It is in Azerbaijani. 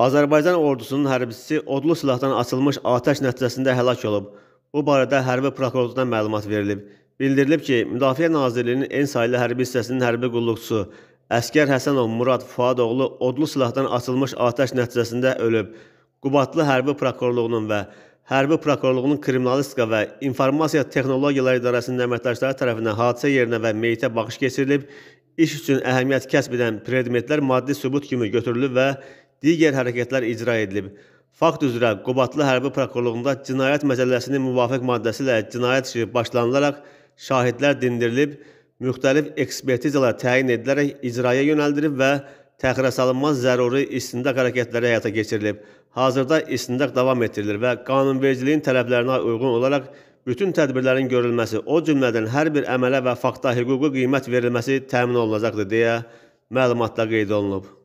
Azərbaycan ordusunun hərbçisi odlu silahdan açılmış atəş nəticəsində həlak olub. Bu barədə hərbi prokurorluqdan məlumat verilib. Bildirilib ki, Müdafiə Nazirliyinin en saylı hərbi hissəsinin hərbi qulluqçusu Əskər Həsənov Murad Fuadoğlu odlu silahdan açılmış atəş nəticəsində ölüb. Qubatlı Hərbi Prokurorluğunun və Hərbi Prokurorluğunun Kriminalistika və İnformasiya Texnologiyaları İdarəsinin əməkdaşları tərəfindən hadisə yerinə və meyitə baxış keçirilib, iş üçün əhəmiyyət kəsb edən predmetlər maddi sübut kimi götürülüb və digər hərəkətlər icra edilib. Fakt üzrə Qobatlı Hərbi Prokurorluğunda cinayət məsələsinin müvafiq maddəsi ilə cinayət işi başlanılaraq şahidlər dindirilib, müxtəlif ekspertizalar təyin edilərək icraya yönəldilib və təxirə salınmaz zəruri istintaq hərəkətləri həyata keçirilib. Hazırda istintaq davam etdirilir və qanunvericiliyin tələblərinə uyğun olaraq bütün tədbirlərin görülməsi, o cümlədən hər bir əmələ və fakta hüquqi qiymət verilməsi təmin olunacaqdır deyə məlumatda qeyd olunub.